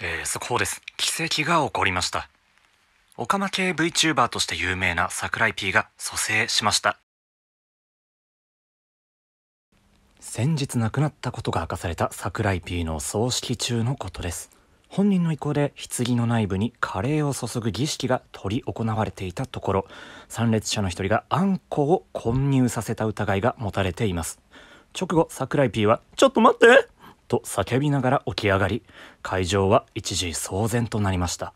えー、速報です。奇跡が起こりました。オカマ系 VTuber として有名な桜井 P が蘇生しました。先日亡くなったことが明かされた桜井 P の葬式中のことです。本人の意向で棺の内部にカレーを注ぐ儀式が執り行われていたところ、参列者の一人があんこを混入させた疑いが持たれています。直後、桜井 P は、ちょっと待ってと叫びながら起き上がり会場は一時騒然となりました